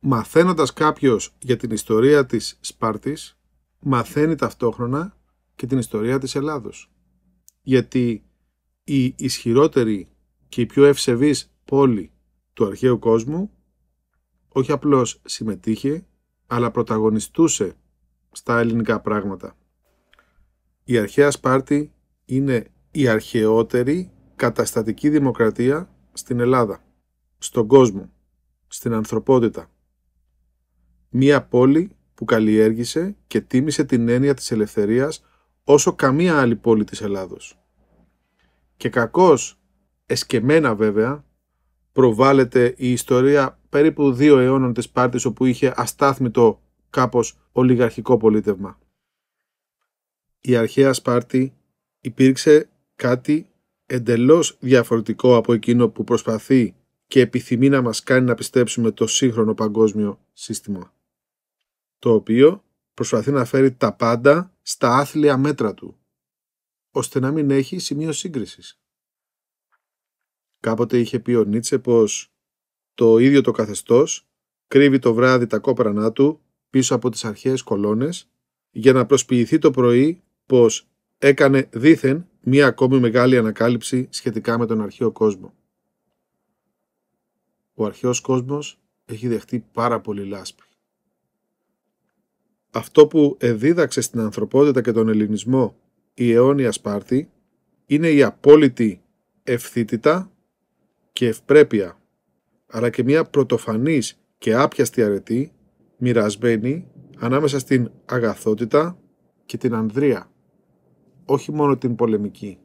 μαθαίνοντας κάποιος για την ιστορία της Σπάρτης, μαθαίνει ταυτόχρονα και την ιστορία της Ελλάδος. Γιατί η ισχυρότερη και η πιο ευσεβής πόλη του αρχαίου κόσμου όχι απλώς συμμετείχε, αλλά πρωταγωνιστούσε στα ελληνικά πράγματα. Η αρχαία Σπάρτη είναι η αρχαιότερη καταστατική δημοκρατία στην Ελλάδα, στον κόσμο, στην ανθρωπότητα. Μία πόλη που καλλιέργησε και τίμησε την έννοια της ελευθερίας όσο καμία άλλη πόλη της Ελλάδος. Και κακώς, εσκεμένα βέβαια, προβάλλεται η ιστορία περίπου δύο αιώνων της Πάρτης όπου είχε αστάθμητο κάπως ολιγαρχικό πολίτευμα. Η αρχαία Σπάρτη υπήρξε κάτι εντελώς διαφορετικό από εκείνο που προσπαθεί και επιθυμεί να μας κάνει να πιστέψουμε το σύγχρονο παγκόσμιο σύστημα το οποίο προσπαθεί να φέρει τα πάντα στα άθλια μέτρα του, ώστε να μην έχει σημείο σύγκρισης. Κάποτε είχε πει ο Νίτσε πως το ίδιο το καθεστώς κρύβει το βράδυ τα κόπρανά του πίσω από τις αρχαίες κολόνες για να προσποιηθεί το πρωί πως έκανε δήθεν μία ακόμη μεγάλη ανακάλυψη σχετικά με τον αρχαίο κόσμο. Ο αρχαίος κόσμος έχει δεχτεί πάρα πολύ λάσπη αυτό που εδίδαξε στην ανθρωπότητα και τον ελληνισμό η αιώνια Σπάρτη είναι η απόλυτη ευθύτητα και ευπρέπεια, αλλά και μια πρωτοφανής και άπιαστη αρετή μοιρασμένη ανάμεσα στην αγαθότητα και την ανδρεία, όχι μόνο την πολεμική.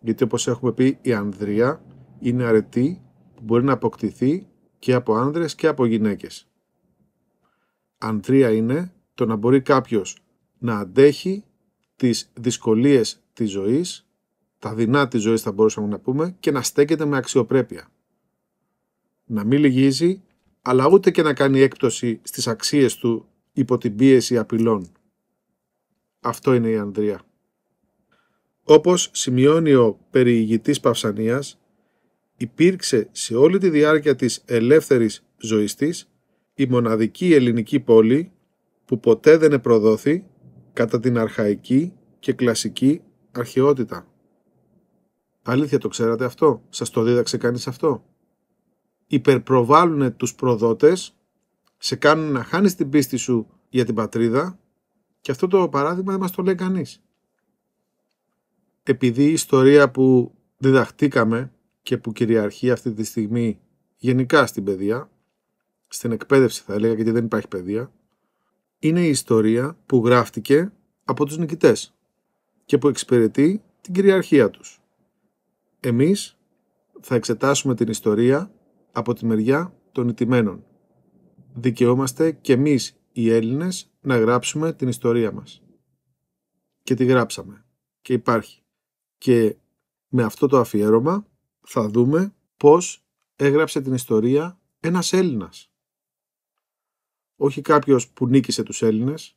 Γιατί όπως έχουμε πει η ανδρεία είναι αρετή που μπορεί να αποκτηθεί και από άνδρες και από γυναίκες. Αντρια είναι το να μπορεί κάποιος να αντέχει τις δυσκολίες της ζωής, τα δεινά της ζωής θα μπορούσαμε να πούμε, και να στέκεται με αξιοπρέπεια. Να μην λυγίζει, αλλά ούτε και να κάνει έκπτωση στις αξίες του υπό την πίεση απειλών. Αυτό είναι η Ανδρία. Όπως σημειώνει ο περιηγητής Παυσανίας, υπήρξε σε όλη τη διάρκεια της ελεύθερης ζωής της η μοναδική ελληνική πόλη που ποτέ δεν επροδόθη κατά την αρχαϊκή και κλασική αρχαιότητα. Αλήθεια το ξέρατε αυτό, σας το δίδαξε κανείς αυτό. Υπερπροβάλλουνε τους προδότες, σε κάνουν να χάνεις την πίστη σου για την πατρίδα και αυτό το παράδειγμα δεν μας το λέει κανείς. Επειδή η ιστορία που διδαχτήκαμε και που κυριαρχεί αυτή τη στιγμή γενικά στην παιδεία στην εκπαίδευση θα έλεγα γιατί δεν υπάρχει παιδεία, είναι η ιστορία που γράφτηκε από τους νικητές και που εξυπηρετεί την κυριαρχία τους. Εμείς θα εξετάσουμε την ιστορία από τη μεριά των ιτημένων. Δικαιόμαστε και εμείς οι Έλληνες να γράψουμε την ιστορία μας. Και τη γράψαμε. Και υπάρχει. Και με αυτό το αφιέρωμα θα δούμε πώς έγραψε την ιστορία ένας Έλληνας όχι κάποιος που νίκησε τους Έλληνες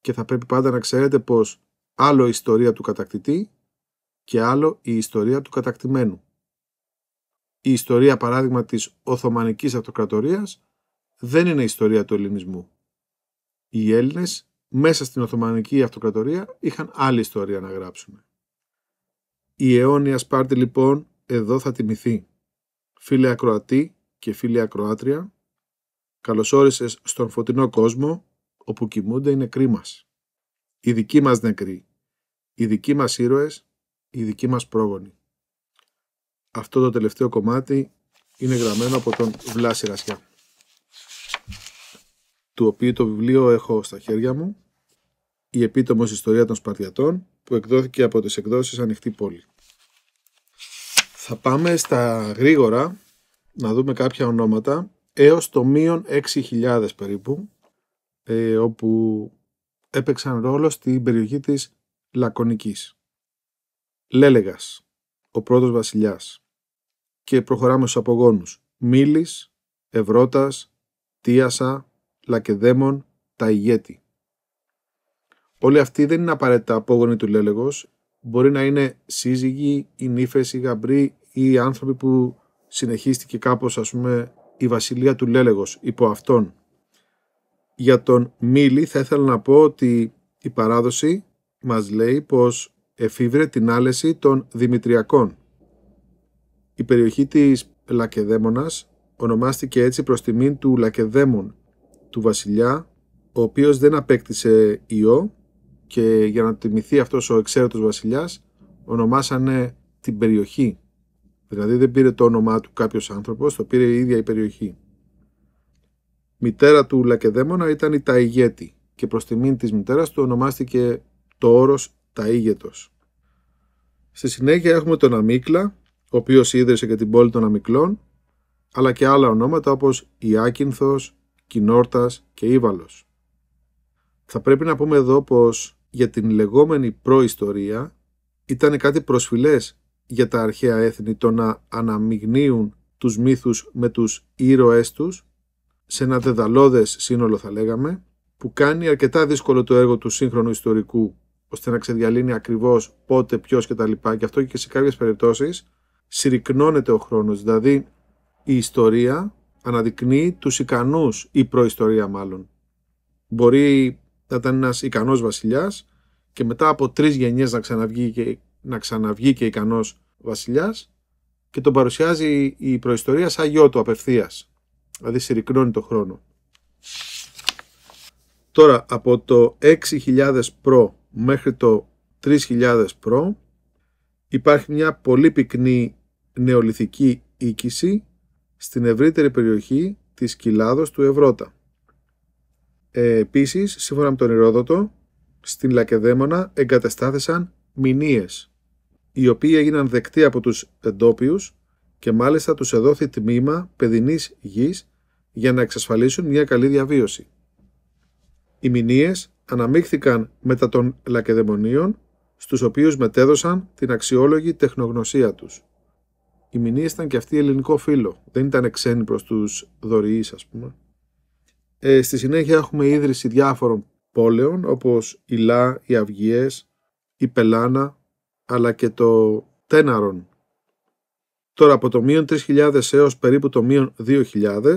και θα πρέπει πάντα να ξέρετε πως άλλο η ιστορία του κατακτητή και άλλο η ιστορία του κατακτημένου. Η ιστορία παράδειγμα της Οθωμανικής Αυτοκρατορίας δεν είναι ιστορία του ελληνισμού. Οι Έλληνες μέσα στην Οθωμανική Αυτοκρατορία είχαν άλλη ιστορία να γράψουν. Η αιώνια Σπάρτη λοιπόν εδώ θα τιμηθεί. Φίλε Ακροατή και φίλε Ακροάτρια, Καλώς στον φωτεινό κόσμο, όπου κοιμούνται οι νεκροί μας. Οι δικοί μας νεκροί, οι δικοί μας ήρωες, οι δικοί μας πρόγονοι. Αυτό το τελευταίο κομμάτι είναι γραμμένο από τον Βλάση Ρασιά, του οποίου το βιβλίο έχω στα χέρια μου, η επίτομος ιστορία των Σπαρτιατών, που εκδόθηκε από τις εκδόσεις Ανοιχτή Πόλη. Θα πάμε στα γρήγορα να δούμε κάποια ονόματα έως το μείον 6.000 περίπου, ε, όπου έπαιξαν ρόλο στην περιοχή της Λακωνικής. Λέλεγας, ο πρώτος βασιλιάς. Και προχωράμε στους απογόνους. Μίλης, Ευρώτας, Τίασα, Λακεδέμον, τα Όλοι αυτοί δεν είναι απαραίτητα απόγονοι του Λέλεγος. Μπορεί να είναι σύζυγοι, οι νύφες, οι γαμπροί ή άνθρωποι που συνεχίστηκε κάπως ας πούμε η βασιλεία του Λέλεγος υπό αυτόν. Για τον Μίλη θα ήθελα να πω ότι η παράδοση μας λέει πως εφήβρε την άλεση των Δημητριακών. Η περιοχή της Λακεδέμονας ονομάστηκε έτσι προς τιμήν του Λακεδαίμων, του βασιλιά, ο οποίος δεν απέκτησε ιό και για να τιμηθεί αυτός ο εξαίρετος βασιλιάς ονομάσανε την περιοχή Δηλαδή δεν πήρε το όνομά του κάποιος άνθρωπος, το πήρε η ίδια η περιοχή. Μητέρα του Λακεδέμονα ήταν η Ταϊγέτη και προς τιμήν της μητέρας του ονομάστηκε το όρος Ταΐγετος. Στη συνέχεια έχουμε τον Αμίκλα, ο οποίος ίδρυσε και την πόλη των Αμικλών, αλλά και άλλα ονόματα όπως Ιάκυνθος, Κινόρτας και Ήβαλος. Θα πρέπει να πούμε εδώ πως για την λεγόμενη προϊστορία ήταν κάτι προσφυλές για τα αρχαία έθνη το να αναμειγνύουν τους μύθους με τους ήρωές τους, σε ένα δεδαλώδες σύνολο θα λέγαμε, που κάνει αρκετά δύσκολο το έργο του σύγχρονου ιστορικού, ώστε να ξεδιαλύνει ακριβώς πότε, ποιος τα λοιπά και αυτό και σε κάποιες περιπτώσεις συρρυκνώνεται ο χρόνος, δηλαδή η ιστορία αναδεικνύει τους ικανούς, η προϊστορία μάλλον. Μπορεί να ήταν ένας ικανός βασιλιάς και μετά από τρεις γενιές να ξαναβγεί και να ξαναβγεί και ικανός βασιλιάς και τον παρουσιάζει η προϊστορία σαν γιο του απευθείας. Δηλαδή συρρυκνώνει το χρόνο. Τώρα από το 6.000 προ μέχρι το 3.000 προ υπάρχει μια πολύ πυκνή νεολιθική οίκηση στην ευρύτερη περιοχή της κοιλάδος του Ευρώτα. Ε, επίσης, σύμφωνα με τον Ηρόδοτο, στην Λακεδαίμονα εγκαταστάθησαν μηνίες οι οποίοι έγιναν δεκτοί από τους εντόπιους και μάλιστα τους εδόθη τμήμα παιδινής γης για να εξασφαλίσουν μια καλή διαβίωση. Οι μηνύες αναμίχθηκαν μετά των Λακεδαιμονίων, στους οποίους μετέδωσαν την αξιόλογη τεχνογνωσία τους. Οι μηνύες ήταν και αυτοί ελληνικό φίλο, δεν ήταν ξένοι προς τους δωρηείς ας πούμε. Ε, στη συνέχεια έχουμε ίδρυση διάφορων πόλεων όπως η Λά, οι Αυγιές, η Πελάνα, αλλά και το τέναρον. Τώρα από το μείον 3.000 έως περίπου το μείον 2.000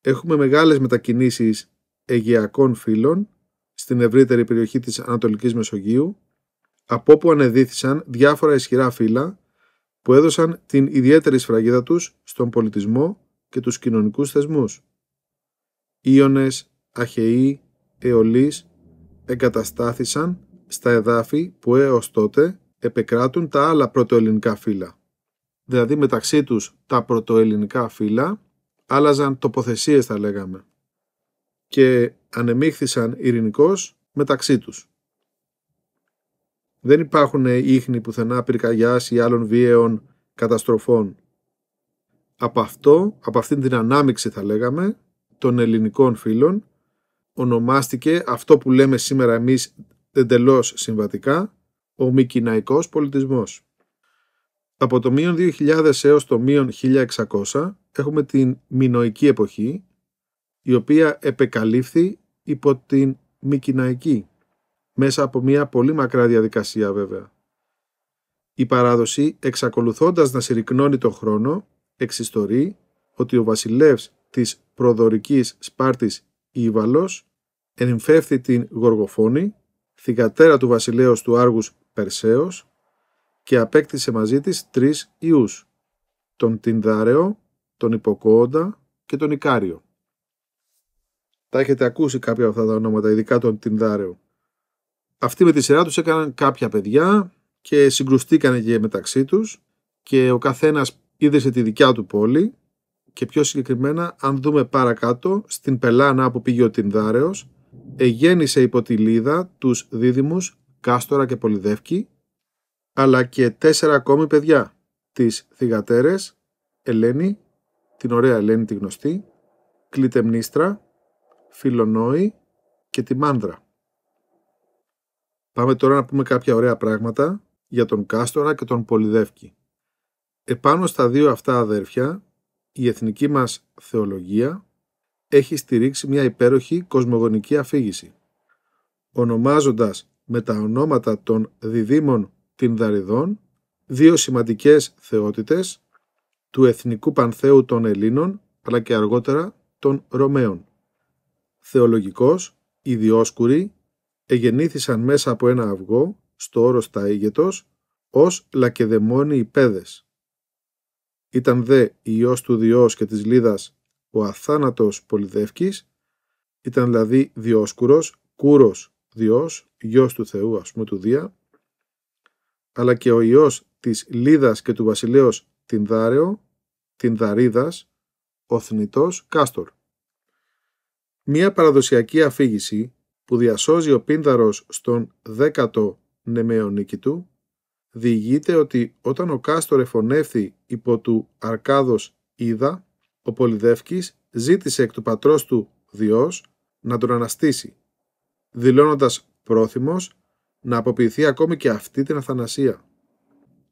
έχουμε μεγάλες μετακινήσεις αιγιακών φύλων στην ευρύτερη περιοχή της Ανατολικής Μεσογείου από όπου ανεδίθησαν διάφορα ισχυρά φύλλα που έδωσαν την ιδιαίτερη σφραγίδα τους στον πολιτισμό και τους κοινωνικούς θεσμούς. Ίωνες, Αχαιοί, Αιωλείς εγκαταστάθησαν στα εδάφη που έως τότε επεκράτουν τα άλλα πρωτοελληνικά φύλλα. Δηλαδή μεταξύ τους τα πρωτοελληνικά φύλλα άλλαζαν τοποθεσίες θα λέγαμε και ανεμίχθησαν ειρηνικώς μεταξύ τους. Δεν υπάρχουν ίχνη πουθενά πυρκαγιάς ή άλλων βίαιων καταστροφών. Από αυτό, από αυτήν την ανάμιξη θα λέγαμε, των ελληνικών φύλων, ονομάστηκε αυτό που λέμε σήμερα εμείς εντελώς συμβατικά, ο Μικυναϊκός πολιτισμός. Από το μείον 2000 έως το μείον 1600 έχουμε την Μινοϊκή εποχή, η οποία επεκαλύφθη υπό την Μικυναϊκή, μέσα από μια πολύ μακρά διαδικασία βέβαια. Η παράδοση, εξακολουθώντας να συρρυκνώνει τον χρόνο, εξιστορεί ότι ο βασιλεύς της προδορικής Σπάρτης Ήβαλος ενυμφεύθη την Γοργοφόνη, θυγατέρα του βασιλέως του Άργους Περσέος και απέκτησε μαζί της τρεις ιούς, τον Τινδάρεο, τον Υποκόοντα και τον Ικάριο. Τα έχετε ακούσει κάποια από αυτά τα ονόματα, ειδικά τον Τινδάρεο. Αυτοί με τη σειρά τους έκαναν κάποια παιδιά και συγκρουστήκανε και μεταξύ τους και ο καθένας είδεσε τη δικιά του πόλη και πιο συγκεκριμένα αν δούμε παρακάτω στην Πελάνα που πήγε ο Τινδάρεος εγέννησε υπό τη Λίδα τους δίδυμους Κάστορα και Πολυδεύκη, αλλά και τέσσερα ακόμη παιδιά, τις Θηγατέρες, Ελένη, την ωραία Ελένη τη γνωστή, Κλίτεμνίστρα Φιλονόη και τη Μάνδρα. Πάμε τώρα να πούμε κάποια ωραία πράγματα για τον Κάστορα και τον Πολυδεύκη. Επάνω στα δύο αυτά αδέρφια, η εθνική μας θεολογία έχει στηρίξει μια υπέροχη κοσμογονική αφήγηση, ονομάζοντας με τα ονόματα των διδήμων δαριδών δύο σημαντικές θεότητες του Εθνικού Πανθέου των Ελλήνων, αλλά και αργότερα των Ρωμαίων. Θεολογικός, οι Διόσκουροι εγεννήθησαν μέσα από ένα αυγό, στο όρος Ταΐγετος, ως λακεδαιμόνοι πέδες. Ήταν δε Υιός του Διός και της Λίδας ο αθάνατος Πολυδεύκης, ήταν δηλαδή Διόσκουρος, Κούρος Διός, γιος του Θεού, ας πούμε, του Δία, αλλά και ο Υιός της Λίδας και του βασιλέως την Δάρεο, την Δαρίδας, ο θνητός Κάστορ. Μία παραδοσιακή αφήγηση που διασώζει ο Πίνδαρος στον δέκατο νεμεονίκη του, διηγείται ότι όταν ο Κάστορ εφωνεύθη υπό του Αρκάδος Ήδα, ο Πολυδεύκης ζήτησε εκ του πατρός του Διός να τον αναστήσει δηλώνοντας πρόθυμος να αποποιηθεί ακόμη και αυτή την αθανασία.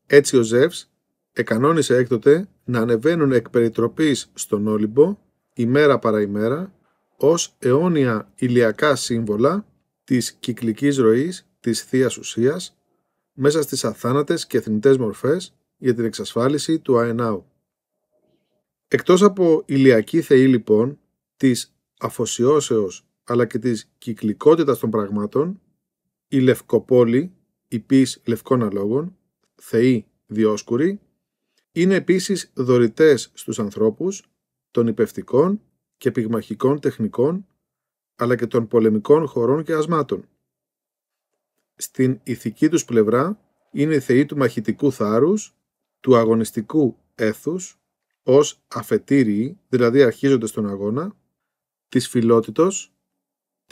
Έτσι ο Ζεύς εκανόνισε έκτοτε να ανεβαίνουν εκ περιτροπής στον Όλυμπο ημέρα παρά ημέρα ως αιώνια ηλιακά σύμβολα της κυκλικής ροής της θείας Ουσίας μέσα στις αθάνατες και θνητές μορφές για την εξασφάλιση του αενάου. Εκτός από ηλιακή θεή λοιπόν της αφοσιώσεως αλλά και της κυκλικότητας των πραγμάτων, η Λευκοπόλη, η πείς λευκών αλόγων, θεοί διόσκουροι, είναι επίσης δωρητές στους ανθρώπους των υπευτικών και πυγμαχικών τεχνικών, αλλά και των πολεμικών χωρών και ασμάτων. Στην ηθική τους πλευρά είναι οι θεοί του μαχητικού θάρρους, του αγωνιστικού έθους, ως αφετήριοι, δηλαδή αρχίζοντας τον αγώνα, της φιλότητος,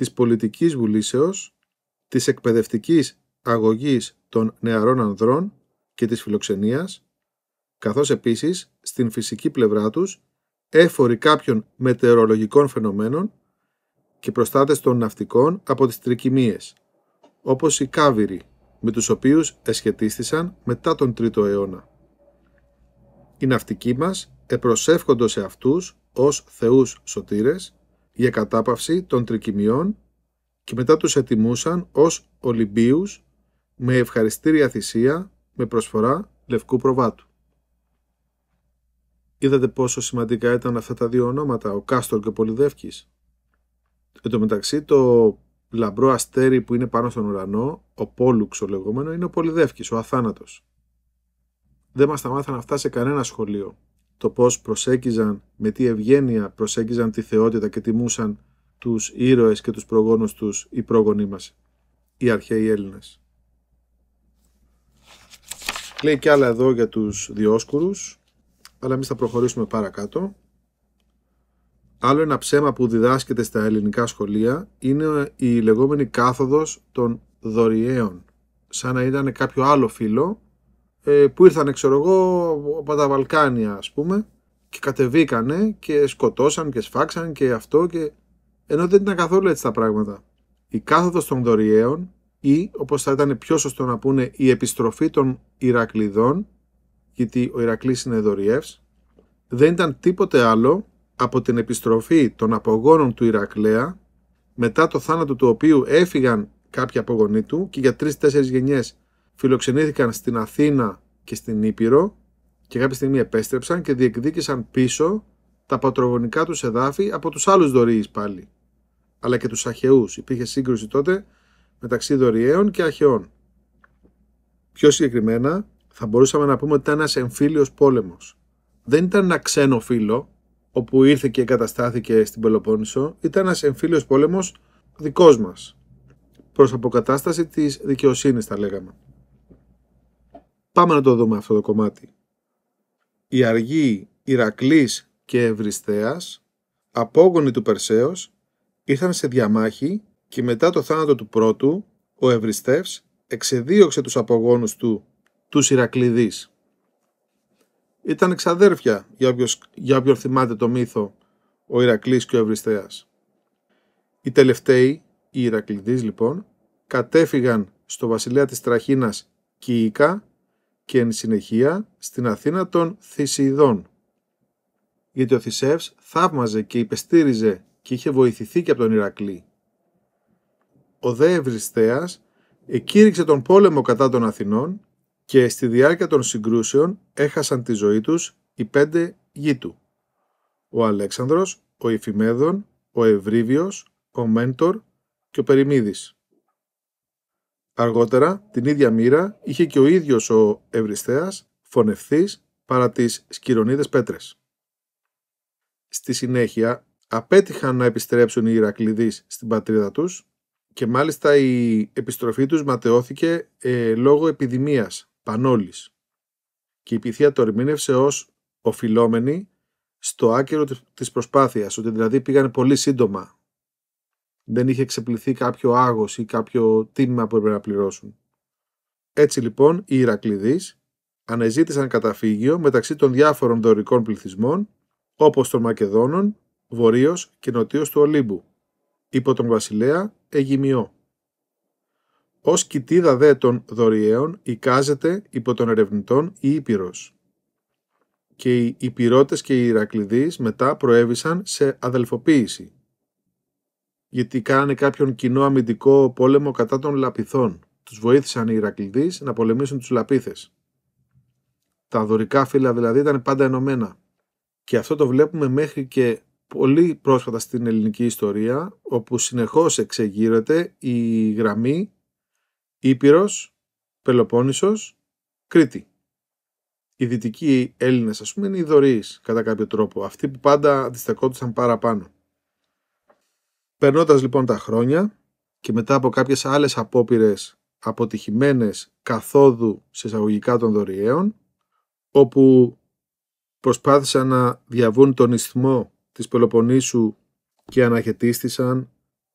της πολιτικής βουλήσεως, της εκπαιδευτικής αγωγής των νεαρών ανδρών και της φιλοξενίας, καθώς επίσης στην φυσική πλευρά τους έφοροι κάποιων μετεωρολογικών φαινομένων και προστάτες των ναυτικών από τις τρικυμίες, όπως οι κάβυροι, με τους οποίους εσχετίστησαν μετά τον 3ο αιώνα. Οι ναυτικοί μας επροσεύχονται σε αυτούς ως θεούς σωτήρες για κατάπαυση των τρικυμιών και μετά τους ετοιμούσαν ως Ολυμπίους με ευχαριστήρια θυσία με προσφορά λευκού προβάτου. Είδατε πόσο σημαντικά ήταν αυτά τα δύο ονόματα, ο Κάστορ και ο Πολυδεύκης. Εν τω μεταξύ το λαμπρό αστέρι που είναι πάνω στον ουρανό, ο Πόλουξ λεγόμενο, είναι ο Πολυδεύκης, ο Αθάνατος. Δεν μας τα μάθαν αυτά σε κανένα σχολείο το πώς προσέγγιζαν, με τι ευγένεια προσέγγιζαν τη θεότητα και τιμούσαν τους ήρωες και τους προγόνους τους οι πρόγονοί μας, οι αρχαίοι Έλληνες. Λέει κι άλλα εδώ για τους Διόσκουρους, αλλά εμείς θα προχωρήσουμε παρακάτω. Άλλο ένα ψέμα που διδάσκεται στα ελληνικά σχολεία είναι η λεγόμενη κάθοδος των δωριέων, σαν να ήταν κάποιο άλλο φύλλο ε, που ήρθαν ξέρω εγώ από τα Βαλκάνια ας πούμε και κατεβήκανε και σκοτώσαν και σφάξαν και αυτό και ενώ δεν ήταν καθόλου έτσι τα πράγματα. Η κάθοδος των Δωριαίων ή όπως θα ήταν πιο σωστό να πούνε η επιστροφή των Ηρακλειδών γιατί ο Ηρακλής είναι Δωριεύς δεν ήταν τίποτε άλλο από την επιστροφή των απογόνων του Ηρακλέα μετά το θάνατο του οποίου έφυγαν κάποιοι απογονοί του και για τρεις-τέσσερις γενιές φιλοξενήθηκαν στην Αθήνα και στην Ήπειρο και κάποια στιγμή επέστρεψαν και διεκδίκησαν πίσω τα πατρογονικά τους εδάφη από τους άλλους δωρείς πάλι, αλλά και τους Αχαιούς. Υπήρχε σύγκρουση τότε μεταξύ δωριέων και Αχαιών. Πιο συγκεκριμένα θα μπορούσαμε να πούμε ότι ήταν ένας εμφύλιος πόλεμος. Δεν ήταν ένα ξένο φίλο, όπου ήρθε και εγκαταστάθηκε στην Πελοπόννησο, ήταν ένας εμφύλιος πόλεμος δικός μας, προς αποκατάσταση της δικαιοσύνης θα λέγαμε. Πάμε να το δούμε αυτό το κομμάτι. Η αργή Ηρακλής και Ευριστέας, απόγονοι του Περσέως, ήρθαν σε διαμάχη και μετά το θάνατο του πρώτου, ο Ευριστεύς εξεδίωξε τους απογόνους του, τους Ηρακλειδείς. Ήταν εξαδέρφια, για όποιον για θυμάται το μύθο, ο Ηρακλής και ο Ευριστέας. Οι τελευταίοι, οι Ηρακλειδείς λοιπόν, κατέφυγαν στο βασιλέα της Τραχίνας Κίικα και εν συνεχεία στην Αθήνα των Θησιδών. Γιατί ο Θησεύς θαύμαζε και υπεστήριζε και είχε βοηθηθεί και από τον Ηρακλή. Ο δε Ευριστέας εκήρυξε τον πόλεμο κατά των Αθηνών και στη διάρκεια των συγκρούσεων έχασαν τη ζωή τους οι πέντε γη του. Ο Αλέξανδρος, ο Ιφημέδων, ο Ευρύβιος, ο Μέντορ και ο Περιμίδης. Αργότερα, την ίδια μοίρα είχε και ο ίδιος ο ευριστέα φωνευθείς παρά τις σκυρονίδες πέτρες. Στη συνέχεια, απέτυχαν να επιστρέψουν οι Ηρακλειδεί στην πατρίδα τους και μάλιστα η επιστροφή τους ματαιώθηκε ε, λόγω επιδημίας, πανόλης. Και η πυθία το ερμήνευσε ως οφειλόμενη στο άκερο της προσπάθειας, ότι δηλαδή πήγαν πολύ σύντομα δεν είχε ξεπληθεί κάποιο άγος ή κάποιο τίμημα που έπρεπε να πληρώσουν. Έτσι λοιπόν οι Ηρακλειδείς αναζήτησαν καταφύγιο μεταξύ των διάφορων δωρικών πληθυσμών όπως των Μακεδόνων, βορειως και νοτίος του Ολύμπου, υπό τον βασιλέα Αιγυμιό. Ως κοιτίδα δε των δωριαίων εικάζεται υπό των ερευνητών η Ήπειρος. Και οι Ηπειρώτε και οι Ηρακλειδείς μετά προέβησαν σε αδελφοποίηση γιατί κάνανε κάποιον κοινό αμυντικό πόλεμο κατά των Λαπιθών. Τους βοήθησαν οι Ηρακλειδείς να πολεμήσουν τους Λαπίθες. Τα δωρικά φύλλα δηλαδή ήταν πάντα ενωμένα. Και αυτό το βλέπουμε μέχρι και πολύ πρόσφατα στην ελληνική ιστορία, όπου συνεχώς εξεγείρεται η γραμμή Ήπειρος, Πελοπόννησος, Κρήτη. Οι δυτικοί Έλληνες ας πούμε είναι οι δωρείς κατά κάποιο τρόπο, αυτοί που πάντα αντιστεκόντουσαν παραπάνω. Περνώντας λοιπόν τα χρόνια και μετά από κάποιες άλλες απόπειρες, αποτυχημένες καθόδου σε εισαγωγικά των δωριέων, όπου προσπάθησαν να διαβούν τον ισθμό της Πελοποννήσου και αναχαιτίστησαν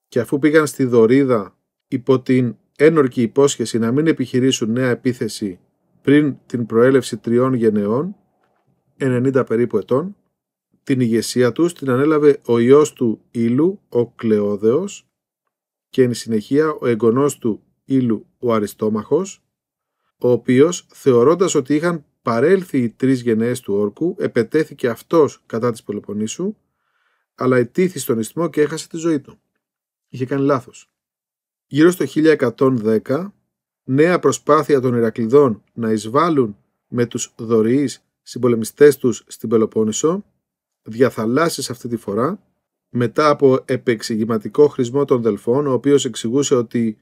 και αφού πήγαν στη Δωρίδα υπό την ένορκη υπόσχεση να μην επιχειρήσουν νέα επίθεση πριν την προέλευση τριών γενεών, 90 περίπου ετών, την ηγεσία τους την ανέλαβε ο ιός του Ήλου, ο Κλεόδεος, και εν συνεχεία ο εγγονός του Ήλου, ο Αριστόμαχος, ο οποίος, θεωρώντας ότι είχαν παρέλθει οι τρεις γενναίες του όρκου, επετέθηκε αυτός κατά της Πελοποννήσου, αλλά ετήθη στον ισθμό και έχασε τη ζωή του. Είχε κάνει λάθος. Γύρω στο 1110, νέα προσπάθεια των Ηρακλειδών να εισβάλλουν με τους δωρείς συμπολεμιστές τους στην Πελοπόννησο διαθαλάσσης αυτή τη φορά, μετά από επεξηγηματικό χρησμό των δελφών, ο οποίος εξηγούσε ότι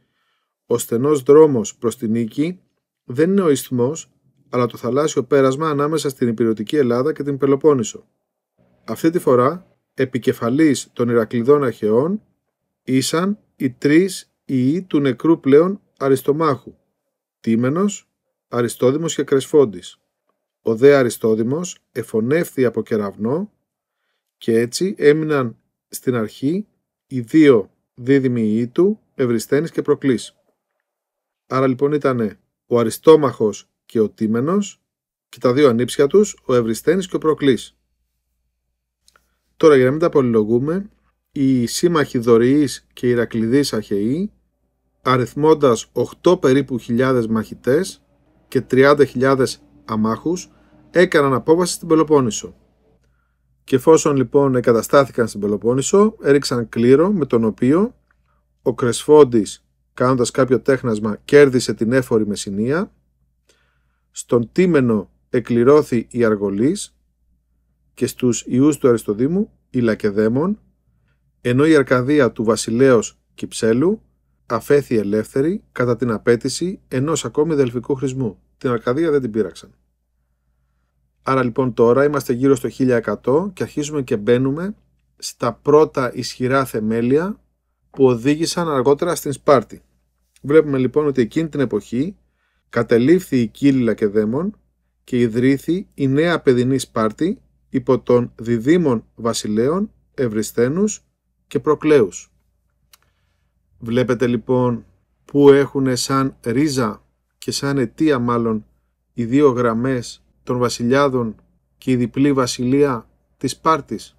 ο στενός δρόμος προς την νίκη δεν είναι ο ισθμός, αλλά το θαλάσσιο πέρασμα ανάμεσα στην υπηρετική Ελλάδα και την Πελοπόννησο. Αυτή τη φορά, επικεφαλής των Ηρακλειδών Αρχαιών ήσαν οι τρεις ιοί του νεκρού πλέον Αριστομάχου, Τίμενος, Αριστόδημος και Κρεσφόντης. Ο δε Αριστόδημος εφωνεύθη από κεραυνό και έτσι έμειναν στην αρχή οι δύο δίδυμοι του, Ευριστένης και Προκλής. Άρα λοιπόν ήταν ο Αριστόμαχος και ο Τίμενος και τα δύο ανήψια τους, ο Ευριστένης και ο Προκλής. Τώρα για να μην τα απολυλογούμε, οι σύμμαχοι και Ηρακλειδής Αχαιοί, αριθμώντας 8 περίπου χιλιάδες μαχητές και 30.000 αμάχους, έκαναν απόβαση στην Πελοπόννησο. Και εφόσον λοιπόν εγκαταστάθηκαν στην Πελοπόννησο, έριξαν κλήρο με τον οποίο ο Κρεσφόντης, κάνοντας κάποιο τέχνασμα, κέρδισε την έφορη Μεσσηνία. Στον Τίμενο εκληρώθη η Αργολής και στους ιούς του Αριστοδήμου η Λακεδέμον, ενώ η Αρκαδία του βασιλέως Κυψέλου αφέθη ελεύθερη κατά την απέτηση ενός ακόμη δελφικού χρησμού. Την Αρκαδία δεν την πείραξαν. Άρα λοιπόν τώρα είμαστε γύρω στο 1100 και αρχίζουμε και μπαίνουμε στα πρώτα ισχυρά θεμέλια που οδήγησαν αργότερα στην Σπάρτη. Βλέπουμε λοιπόν ότι εκείνη την εποχή κατελήφθη η κύλλα και Δέμον και ιδρύθη η νέα παιδινή Σπάρτη υπό των διδήμων βασιλέων, Ευρισθένους και προκλέους. Βλέπετε λοιπόν που έχουν σαν ρίζα και σαν αιτία μάλλον οι δύο γραμμές των βασιλιάδων και η διπλή βασιλεία της Πάρτης,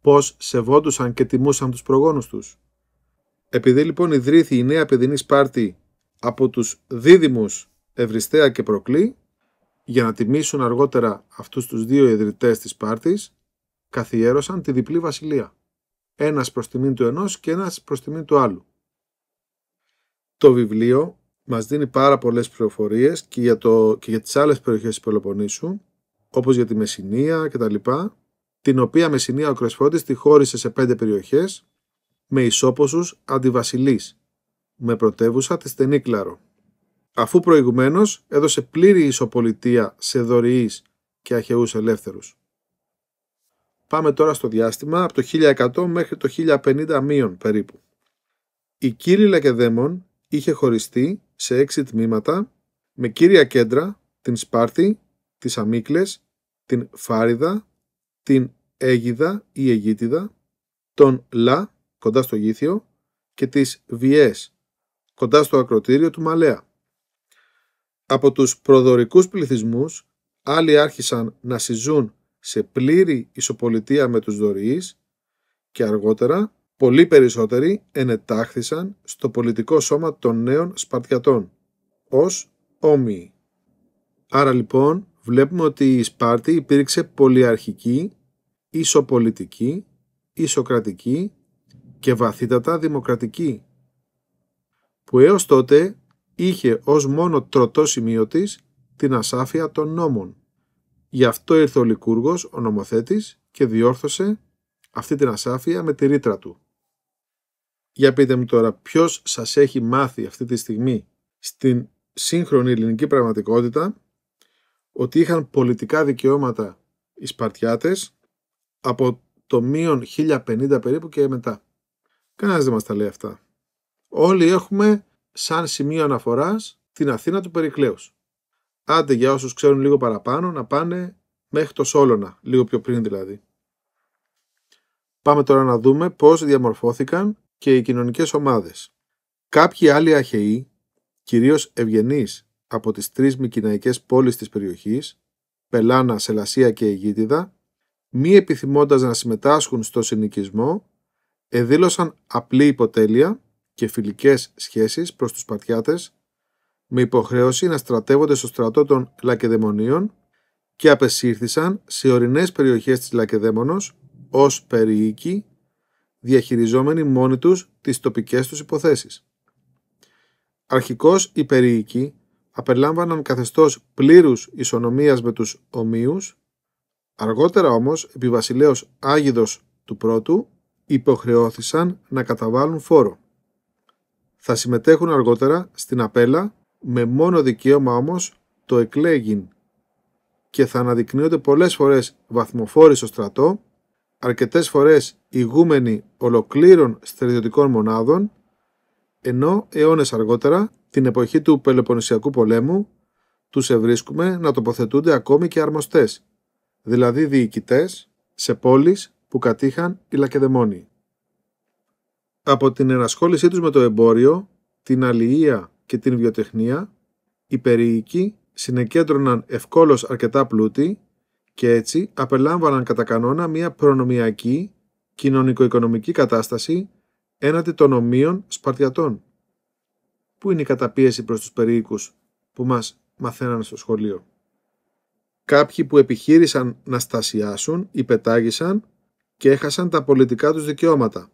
πώς σεβόντουσαν και τιμούσαν τους προγόνους τους. Επειδή λοιπόν ιδρύθη η νέα παιδινής Σπάρτη από τους δίδυμους Ευριστέα και Προκλή, για να τιμήσουν αργότερα αυτούς τους δύο ιδρυτές της Σπάρτης, καθιέρωσαν τη διπλή βασιλεία. Ένας προς τιμήν του ενός και ένας προς τιμήν του άλλου. Το βιβλίο μας δίνει πάρα πολλές πληροφορίες και για, το, και για τις άλλες περιοχές της Πελοποννήσου, όπως για τη Μεσσηνία κτλ, την οποία Μεσσηνία ο Κρεσφώτης τη χώρισε σε πέντε περιοχές με ισόποσους αντιβασιλείς, με πρωτεύουσα τη Στενίκλαρο. Αφού προηγουμένως έδωσε πλήρη ισοπολιτεία σε δωρεείς και αχαιούς ελεύθερους. Πάμε τώρα στο διάστημα από το 1100 μέχρι το 1050 μείον περίπου. Η Κύριλα και Δαίμον είχε χωριστεί σε έξι τμήματα με κύρια κέντρα την Σπάρτη, τις Αμίκλες, την Φάριδα, την Αίγιδα ή Αιγύτιδα, τον Λα κοντά στο Γήθιο και τις Βιές κοντά στο ακροτήριο του Μαλέα. Από τους προδορικούς πληθυσμούς άλλοι άρχισαν να συζούν σε πλήρη ισοπολιτεία με τους Δωριείς και αργότερα Πολλοί περισσότεροι ενετάχθησαν στο πολιτικό σώμα των νέων Σπαρτιατών, ως όμοιοι. Άρα λοιπόν βλέπουμε ότι η Σπάρτη υπήρξε πολυαρχική, ισοπολιτική, ισοκρατική και βαθύτατα δημοκρατική, που έως τότε είχε ως μόνο τροτό σημείο της την ασάφεια των νόμων. Γι' αυτό ήρθε ο Λικούργος, ο νομοθέτης, και διόρθωσε αυτή την ασάφεια με τη ρήτρα του. Για πείτε μου τώρα, ποιος σας έχει μάθει αυτή τη στιγμή στην σύγχρονη ελληνική πραγματικότητα ότι είχαν πολιτικά δικαιώματα οι Σπαρτιάτες από το μείον 1050 περίπου και μετά. Κανένας δεν μας τα λέει αυτά. Όλοι έχουμε σαν σημείο αναφοράς την Αθήνα του Περικλέους. Άντε για όσους ξέρουν λίγο παραπάνω να πάνε μέχρι το Σόλωνα, λίγο πιο πριν δηλαδή. Πάμε τώρα να δούμε πώς διαμορφώθηκαν και οι κοινωνικές ομάδες. Κάποιοι άλλοι αχαιοί, κυρίως ευγενείς από τις τρεις μικυναϊκές πόλεις της περιοχής, Πελάνα, Σελασία και Αιγίτιδα, μη επιθυμώντας να συμμετάσχουν στο συνοικισμό, εδήλωσαν απλή υποτέλεια και φιλικές σχέσεις προς τους Σπαρτιάτες, με υποχρέωση να στρατεύονται στο στρατό των Λακεδαιμονίων και απεσύρθησαν σε ορεινές περιοχές της Λακεδαίμονος ως περιοίκη διαχειριζόμενοι μόνοι τους τις τοπικές τους υποθέσεις. Αρχικώς οι περιοικοί απελάμβαναν καθεστώς πλήρους ισονομίας με τους ομοίους, αργότερα όμως επί βασιλέως Άγιδος του πρώτου υποχρεώθησαν να καταβάλουν φόρο. Θα συμμετέχουν αργότερα στην απέλα με μόνο δικαίωμα όμως το εκλέγιν και θα αναδεικνύονται πολλές φορές βαθμοφόροι στο στρατό αρκετές φορές ηγούμενοι ολοκλήρων στρατιωτικών μονάδων, ενώ αιώνες αργότερα, την εποχή του Πελοποννησιακού πολέμου, τους ευρίσκουμε να τοποθετούνται ακόμη και αρμοστές, δηλαδή διοικητές σε πόλεις που κατήχαν οι Λακεδαιμόνοι. Από την ενασχόλησή τους με το εμπόριο, την αλληλεία και την βιοτεχνία, οι περιοικοί συνεκέντρωναν ευκόλως αρκετά πλούτη και έτσι απελάμβαναν κατά κανόνα μία προνομιακή κοινωνικο-οικονομική κατάσταση έναντι των ομοίων Σπαρτιατών. Πού είναι η καταπίεση προς τους περίοικους που μας μαθαίναν στο σχολείο. Κάποιοι που επιχείρησαν να στασιάσουν υπετάγησαν και έχασαν τα πολιτικά τους δικαιώματα.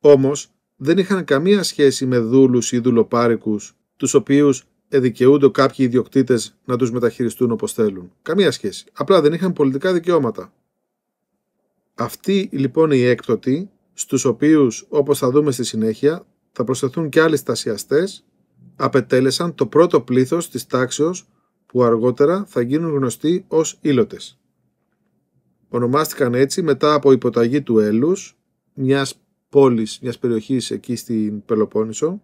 Όμως δεν είχαν καμία σχέση με δούλους ή δουλοπάρικους, τους οποίους εδικαιούνται κάποιοι ιδιοκτήτες να τους μεταχειριστούν όπως θέλουν. Καμία σχέση. Απλά δεν είχαν πολιτικά δικαιώματα. Αυτοί λοιπόν οι έκπτωτοι, στους οποίους όπως θα δούμε στη συνέχεια θα προσθεθούν και άλλοι στασιαστές, απετέλεσαν το πρώτο πλήθος της τάξεως που αργότερα θα γίνουν γνωστοί ως ήλωτες. Ονομάστηκαν έτσι μετά από υποταγή του Έλους, μιας πόλης, μιας περιοχής εκεί στην Πελοπόννησο,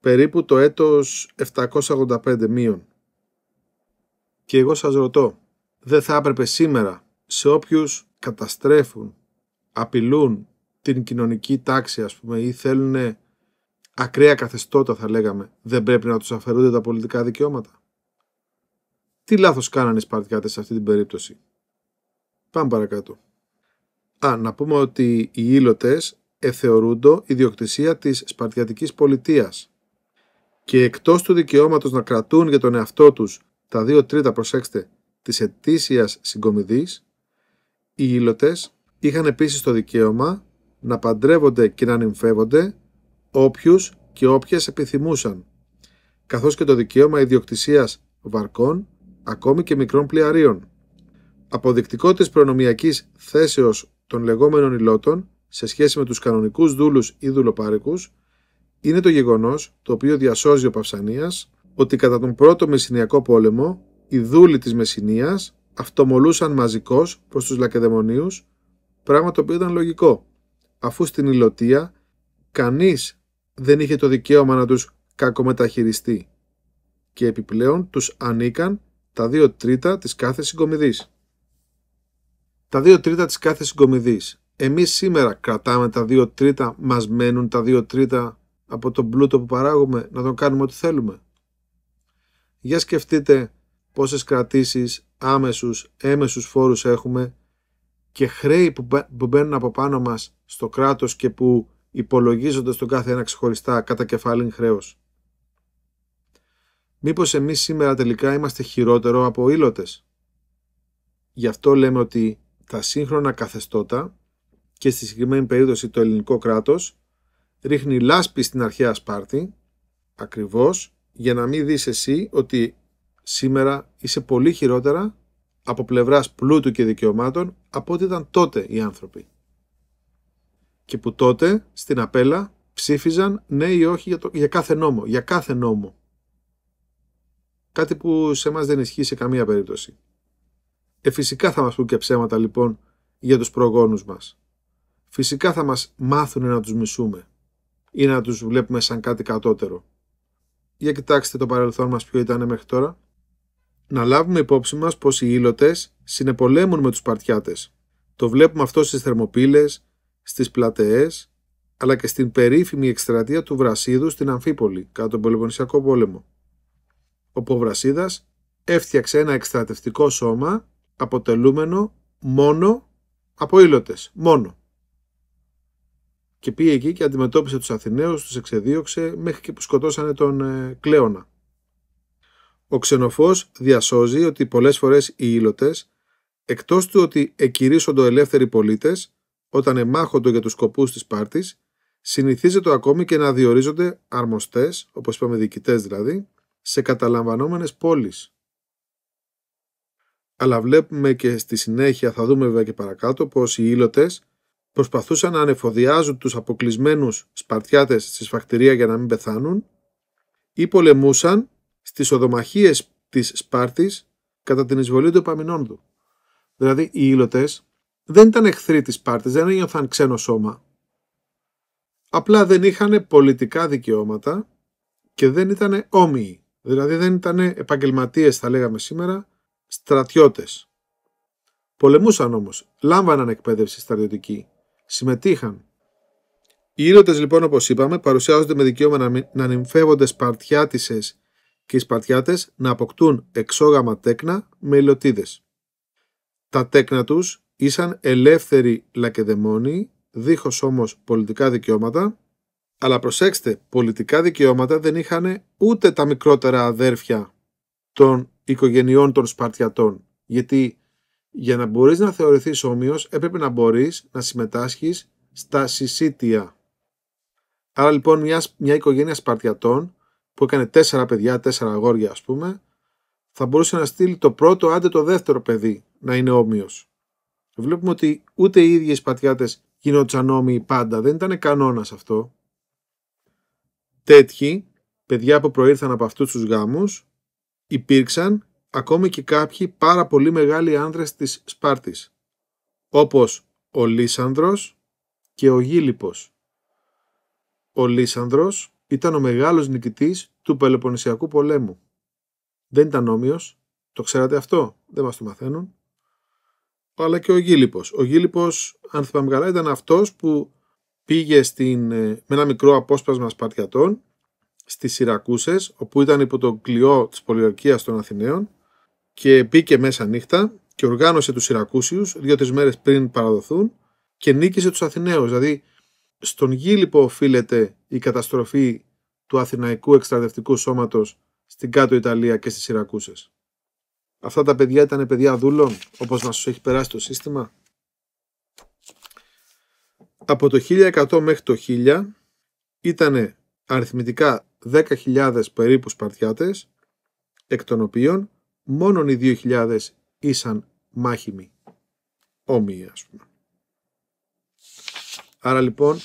περίπου το έτος 785 μείον. Και εγώ σας ρωτώ, δεν θα έπρεπε σήμερα σε όποιους καταστρέφουν, απειλούν την κοινωνική τάξη ας πούμε ή θέλουν ακραία καθεστώτα θα λέγαμε, δεν πρέπει να τους αφαιρούνται τα πολιτικά δικαιώματα. Τι λάθος κάνανε οι Σπαρτιάτες σε αυτή την περίπτωση. Πάμε παρακάτω. Α, να πούμε ότι οι ήλωτες εθεωρούνται ιδιοκτησία της Σπαρτιατικής πολιτείας και εκτός του δικαιώματος να κρατούν για τον εαυτό τους τα δύο τρίτα, προσέξτε, της ετήσιας συγκομιδής, οι ήλωτες είχαν επίσης το δικαίωμα να παντρεύονται και να νυμφεύονται όποιους και όποιες επιθυμούσαν, καθώς και το δικαίωμα ιδιοκτησίας βαρκών, ακόμη και μικρών πλειαρίων. Αποδεικτικό της προνομιακής θέσεως των λεγόμενων υλώτων σε σχέση με τους κανονικούς δούλους ή δουλοπάρικου είναι το γεγονός, το οποίο διασώζει ο Παυσανίας, ότι κατά τον πρώτο Μεσσηνιακό πόλεμο οι δούλοι της Μεσσηνίας αυτομολούσαν μαζικώς προς τους Λακεδαιμονίους, πράγμα το οποίο ήταν λογικό, αφού στην Ηλωτία κανείς δεν είχε το δικαίωμα να τους κακομεταχειριστεί και επιπλέον τους ανήκαν τα δύο τρίτα της κάθε συγκομιδής. Τα δύο τρίτα της κάθε συγκομιδής. Εμείς σήμερα κρατάμε τα δύο τρίτα, μας μένουν τα δύο τρίτα από τον πλούτο που παράγουμε να τον κάνουμε ό,τι θέλουμε. Για σκεφτείτε πόσες κρατήσεις, άμεσους, έμεσους φόρους έχουμε και χρέη που μπαίνουν από πάνω μας στο κράτος και που υπολογίζονται στον κάθε ένα ξεχωριστά κατά κεφάλιν χρέος. Μήπως εμείς σήμερα τελικά είμαστε χειρότερο από ήλωτες. Γι' αυτό λέμε ότι τα σύγχρονα καθεστώτα και στη συγκεκριμένη περίπτωση το ελληνικό κράτος ρίχνει λάσπη στην αρχαία Σπάρτη, ακριβώς, για να μην δεις εσύ ότι σήμερα είσαι πολύ χειρότερα από πλευράς πλούτου και δικαιωμάτων από ό,τι ήταν τότε οι άνθρωποι. Και που τότε στην απέλα ψήφιζαν ναι ή όχι για, το, κάθε νόμο, για κάθε νόμο. Κάτι που σε μας δεν ισχύει σε καμία περίπτωση. Ε, φυσικά θα μας πούν και ψέματα λοιπόν για τους προγόνους μας. Φυσικά θα μας μάθουν να τους μισούμε ή να τους βλέπουμε σαν κάτι κατώτερο. Για κοιτάξτε το παρελθόν μας ποιο ήταν μέχρι τώρα. Να λάβουμε υπόψη μας πως οι ήλωτες συνεπολέμουν με τους παρτιάτες. Το βλέπουμε αυτό στις θερμοπύλες, στις πλατεές, αλλά και στην περίφημη εκστρατεία του Βρασίδου στην Αμφίπολη, κατά τον Πολεμονισιακό πόλεμο. Όπου ο Βρασίδας έφτιαξε ένα εκστρατευτικό σώμα αποτελούμενο μόνο από ήλωτες, μόνο και πήγε εκεί και αντιμετώπισε τους Αθηναίους, τους εξεδίωξε μέχρι και που σκοτώσανε τον ε, Κλέωνα. Ο ξενοφός διασώζει ότι πολλές φορές οι ήλωτες, εκτός του ότι εκηρύσσονται ελεύθεροι πολίτες, όταν εμάχονται για τους σκοπούς της πάρτης, συνηθίζεται ακόμη και να διορίζονται αρμοστές, όπως είπαμε διοικητές δηλαδή, σε καταλαμβανόμενες πόλεις. Αλλά βλέπουμε και στη συνέχεια, θα δούμε βέβαια και παρακάτω, πως οι ήλωτες προσπαθούσαν να ανεφοδιάζουν τους αποκλεισμένους Σπαρτιάτες στη σφακτηρία για να μην πεθάνουν ή πολεμούσαν στις οδομαχίες της Σπάρτης κατά την εισβολή του Παμινόντου. Δηλαδή οι ήλωτες δεν ήταν εχθροί της Σπάρτης, δεν ένιωθαν ξένο σώμα. Απλά δεν είχαν πολιτικά δικαιώματα και δεν ήταν όμοιοι. Δηλαδή δεν ήταν επαγγελματίες θα λέγαμε σήμερα, στρατιώτες. Πολεμούσαν όμως, λάμβαναν εκπαίδευση στρατιωτική συμμετείχαν. Οι ήρωτε λοιπόν, όπως είπαμε, παρουσιάζονται με δικαίωμα να νυμφεύονται σπαρτιάτισες και οι σπαρτιάτες να αποκτούν εξόγαμα τέκνα με υλωτίδε. Τα τέκνα τους ήσαν ελεύθεροι λακεδαιμόνοι, δίχως όμως πολιτικά δικαιώματα, αλλά προσέξτε, πολιτικά δικαιώματα δεν είχαν ούτε τα μικρότερα αδέρφια των οικογενειών των Σπαρτιατών, γιατί για να μπορείς να θεωρηθείς όμοιος έπρεπε να μπορείς να συμμετάσχεις στα συσίτια. Άρα λοιπόν μιας, μια οικογένεια Σπαρτιατών που έκανε τέσσερα παιδιά, τέσσερα αγόρια ας πούμε, θα μπορούσε να στείλει το πρώτο άντε το δεύτερο παιδί να είναι όμοιος. Βλέπουμε ότι ούτε οι ίδιοι Σπαρτιάτες γινόντουσαν όμοιοι πάντα, δεν ήταν κανόνας αυτό. Τέτοιοι παιδιά που προήρθαν από αυτούς τους γάμους υπήρξαν ακόμη και κάποιοι πάρα πολύ μεγάλοι άνδρες της Σπάρτης, όπως ο Λύσανδρος και ο Γίλιπος. Ο Λύσανδρος ήταν ο μεγάλος νικητής του Πελοποννησιακού πολέμου. Δεν ήταν όμοιος, το ξέρατε αυτό, δεν μας το μαθαίνουν. Αλλά και ο Γίλιπος. Ο Γίλιπος, αν θυμάμαι καλά, ήταν αυτός που πήγε στην, ε, με ένα μικρό απόσπασμα Σπαρτιατών στις Σιρακούσες, όπου ήταν υπό τον κλειό της πολιορκίας των Αθηναίων και μπήκε μέσα νύχτα και οργάνωσε τους Σιρακούσιους δύο-τρεις μέρες πριν παραδοθούν και νίκησε τους Αθηναίους. Δηλαδή στον γήλυπο λοιπόν, οφείλεται η καταστροφή του Αθηναϊκού Εκστρατευτικού Σώματος στην κάτω Ιταλία και στις Σιρακούσες. Αυτά τα παιδιά ήταν παιδιά δούλων, όπως μας έχει περάσει το σύστημα. Από το 1100 μέχρι το 1000 ήταν αριθμητικά 10.000 περίπου Σπαρτιάτες, εκ των οποίων μόνον οι 2.000 ήσαν μάχημοι όμοιοι ας πούμε. Άρα λοιπόν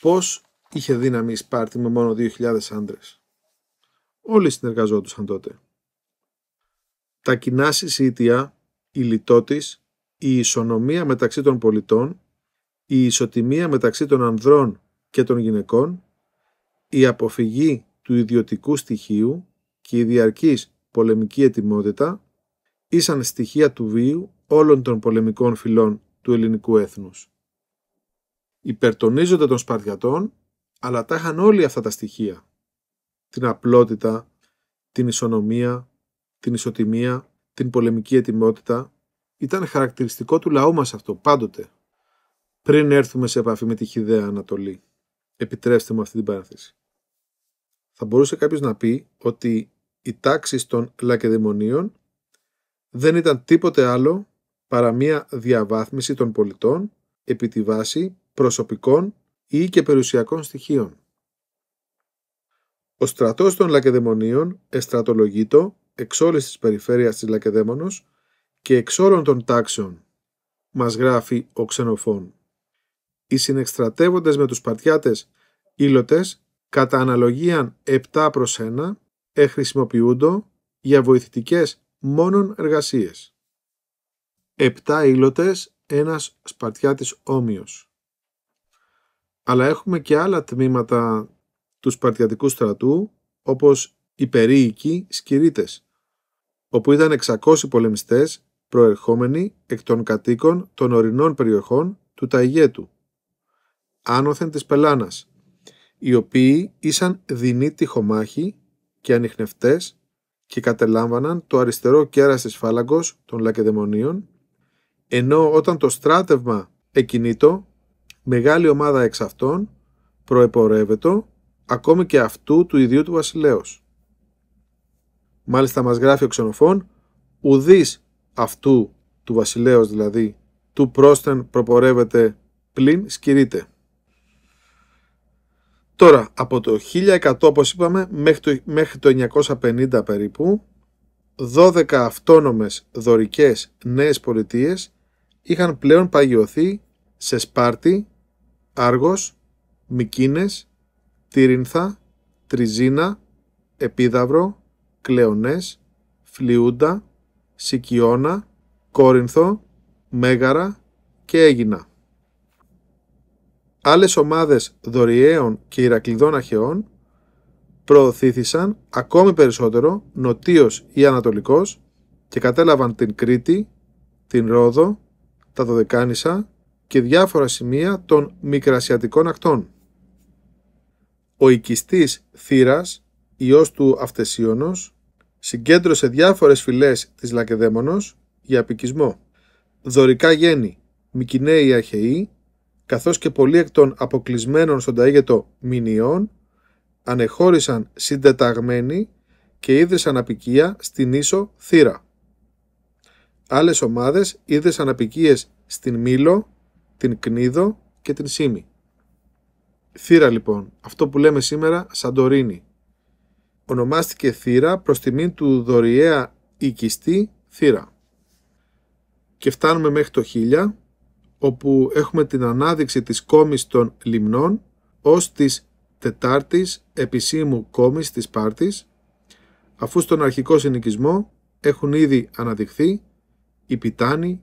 πώς είχε δύναμη η Σπάρτη με μόνο 2.000 άντρες. Όλοι συνεργαζόντουσαν τότε. Τα κοινά συσίτια, η λιτότης, η ισονομία μεταξύ των πολιτών, η ισοτιμία μεταξύ των ανδρών και των γυναικών, η αποφυγή του ιδιωτικού στοιχείου και η διαρκής πολεμική ετοιμότητα ήσαν στοιχεία του βίου όλων των πολεμικών φυλών του ελληνικού έθνους. Υπερτονίζονται των Σπαρτιατών, αλλά τα είχαν όλοι αυτά τα στοιχεία. Την απλότητα, την ισονομία, την ισοτιμία, την πολεμική ετοιμότητα ήταν χαρακτηριστικό του λαού μας αυτό πάντοτε. Πριν έρθουμε σε επαφή με τη Χιδέα Ανατολή. Επιτρέψτε μου αυτή την παράθεση. Θα μπορούσε κάποιος να πει ότι οι τάξεις των Λακεδαιμονίων δεν ήταν τίποτε άλλο παρά μία διαβάθμιση των πολιτών επί τη βάση προσωπικών ή και περιουσιακών στοιχείων. Ο στρατός των Λακεδαιμονίων εστρατολογείτο εξ όλης της περιφέρειας της Λακεδαίμονος και εξ όλων των τάξεων, μας γράφει ο Ξενοφών. Οι συνεκστρατεύοντες με τους παρτιάτες ήλωτες κατά αναλογίαν 7 προς εχρησιμοποιούντο για βοηθητικές μόνον εργασίες. Επτά ήλωτες ένας σπαρτιάτης όμοιος. Αλλά έχουμε και άλλα τμήματα του σπαρτιατικού στρατού, όπως οι περίοικοι σκυρίτες, όπου ήταν 600 πολεμιστές προερχόμενοι εκ των κατοίκων των ορεινών περιοχών του Ταϊγέτου, άνωθεν της Πελάνας, οι οποίοι ήσαν δεινοί τυχομάχοι και ανιχνευτές και κατελάμβαναν το αριστερό κέρας της φάλαγγος των Λακεδαιμονίων, ενώ όταν το στράτευμα εκινήτο, μεγάλη ομάδα εξ αυτών, προεπορεύεται ακόμη και αυτού του ιδίου του βασιλέως. Μάλιστα μας γράφει ο ξενοφών, ουδής αυτού του βασιλέως δηλαδή, του πρόσθεν προπορεύεται πλην σκυρείται. Τώρα, από το 1100 όπως είπαμε μέχρι το, 950 περίπου, 12 αυτόνομες δωρικές νέες πολιτείες είχαν πλέον παγιωθεί σε Σπάρτη, Άργος, Μικίνες, Τύρινθα, Τριζίνα, Επίδαυρο, Κλεονές, Φλιούντα, Σικιώνα, Κόρινθο, Μέγαρα και Έγινα άλλες ομάδες Δωριέων και Ηρακλειδών Αχαιών προωθήθησαν ακόμη περισσότερο νοτίως ή ανατολικός και κατέλαβαν την Κρήτη, την Ρόδο, τα Δωδεκάνησα και διάφορα σημεία των μικρασιατικών ακτών. Ο οικιστής Θύρας, ιός του Αυτεσίωνος, συγκέντρωσε διάφορες φυλές της Λακεδαίμονος για απικισμό. Δωρικά γέννη, Μικυναίοι Αχαιοί, καθώς και πολλοί εκ των αποκλεισμένων στον ταίγετο Μηνιών, ανεχώρησαν συντεταγμένοι και ίδρυσαν απικία στην ίσο Θύρα. Άλλες ομάδες ίδρυσαν απικίες στην Μήλο, την Κνίδο και την Σίμη. Θύρα λοιπόν, αυτό που λέμε σήμερα Σαντορίνη. Ονομάστηκε Θύρα προς τιμή του δωριέα οικιστή Θύρα. Και φτάνουμε μέχρι το 1000 όπου έχουμε την ανάδειξη της κόμης των λιμνών ως της τετάρτης επισήμου κόμης της Πάρτης, αφού στον αρχικό συνοικισμό έχουν ήδη αναδειχθεί η Πιτάνη,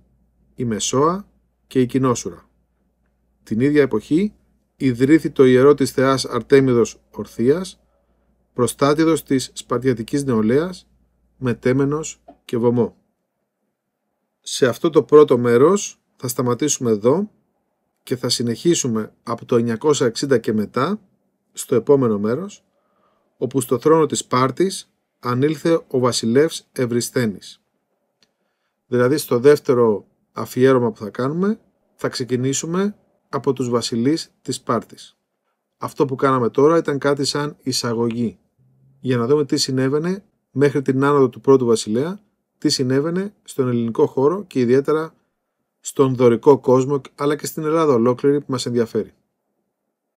η Μεσόα και η Κοινόσουρα. Την ίδια εποχή ιδρύθη το ιερό της θεάς Αρτέμιδος Ορθίας, προστάτηδος της Σπαρτιατικής Νεολαίας, μετέμενος και βωμό. Σε αυτό το πρώτο μέρος θα σταματήσουμε εδώ και θα συνεχίσουμε από το 960 και μετά στο επόμενο μέρος όπου στο θρόνο της Πάρτης ανήλθε ο βασιλεύς Ευρισθένης. Δηλαδή στο δεύτερο αφιέρωμα που θα κάνουμε θα ξεκινήσουμε από τους βασιλείς της Πάρτης. Αυτό που κάναμε τώρα ήταν κάτι σαν εισαγωγή για να δούμε τι συνέβαινε μέχρι την άνοδο του πρώτου βασιλέα, τι συνέβαινε στον ελληνικό χώρο και ιδιαίτερα στον δωρικό κόσμο αλλά και στην Ελλάδα ολόκληρη που μας ενδιαφέρει.